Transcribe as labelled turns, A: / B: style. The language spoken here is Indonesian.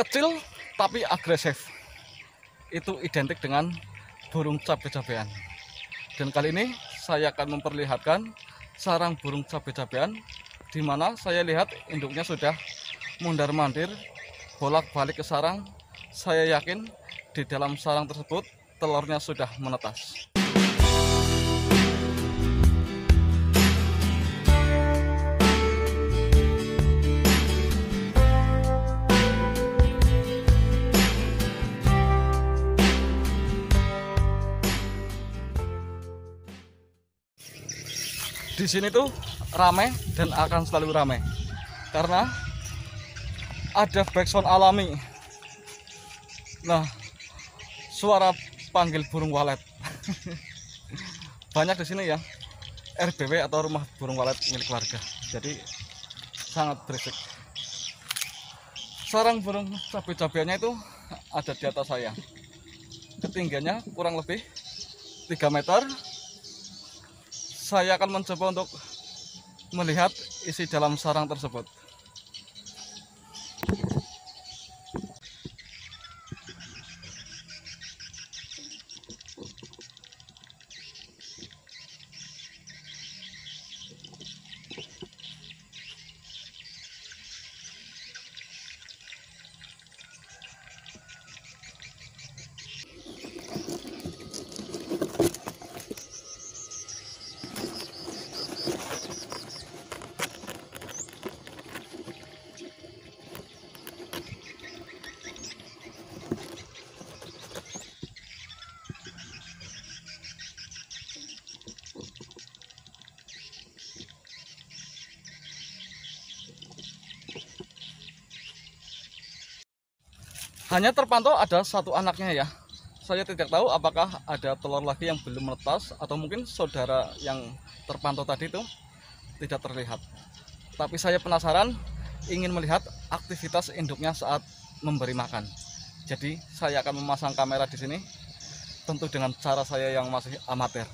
A: kecil tapi agresif itu identik dengan burung cap cabean dan kali ini saya akan memperlihatkan sarang burung cap cabean di mana saya lihat induknya sudah mundar mandir bolak-balik ke sarang saya yakin di dalam sarang tersebut telurnya sudah menetas di sini tuh ramai dan akan selalu ramai karena ada backsound alami. Nah, suara panggil burung walet. Banyak di sini ya RBW atau rumah burung walet milik warga. Jadi sangat berisik. Sarang burung cabai cabainya itu ada di atas saya. Ketinggiannya kurang lebih 3 meter saya akan mencoba untuk melihat isi dalam sarang tersebut hanya terpantau ada satu anaknya ya saya tidak tahu apakah ada telur lagi yang belum menetas atau mungkin saudara yang terpantau tadi itu tidak terlihat tapi saya penasaran ingin melihat aktivitas induknya saat memberi makan jadi saya akan memasang kamera di sini tentu dengan cara saya yang masih amatir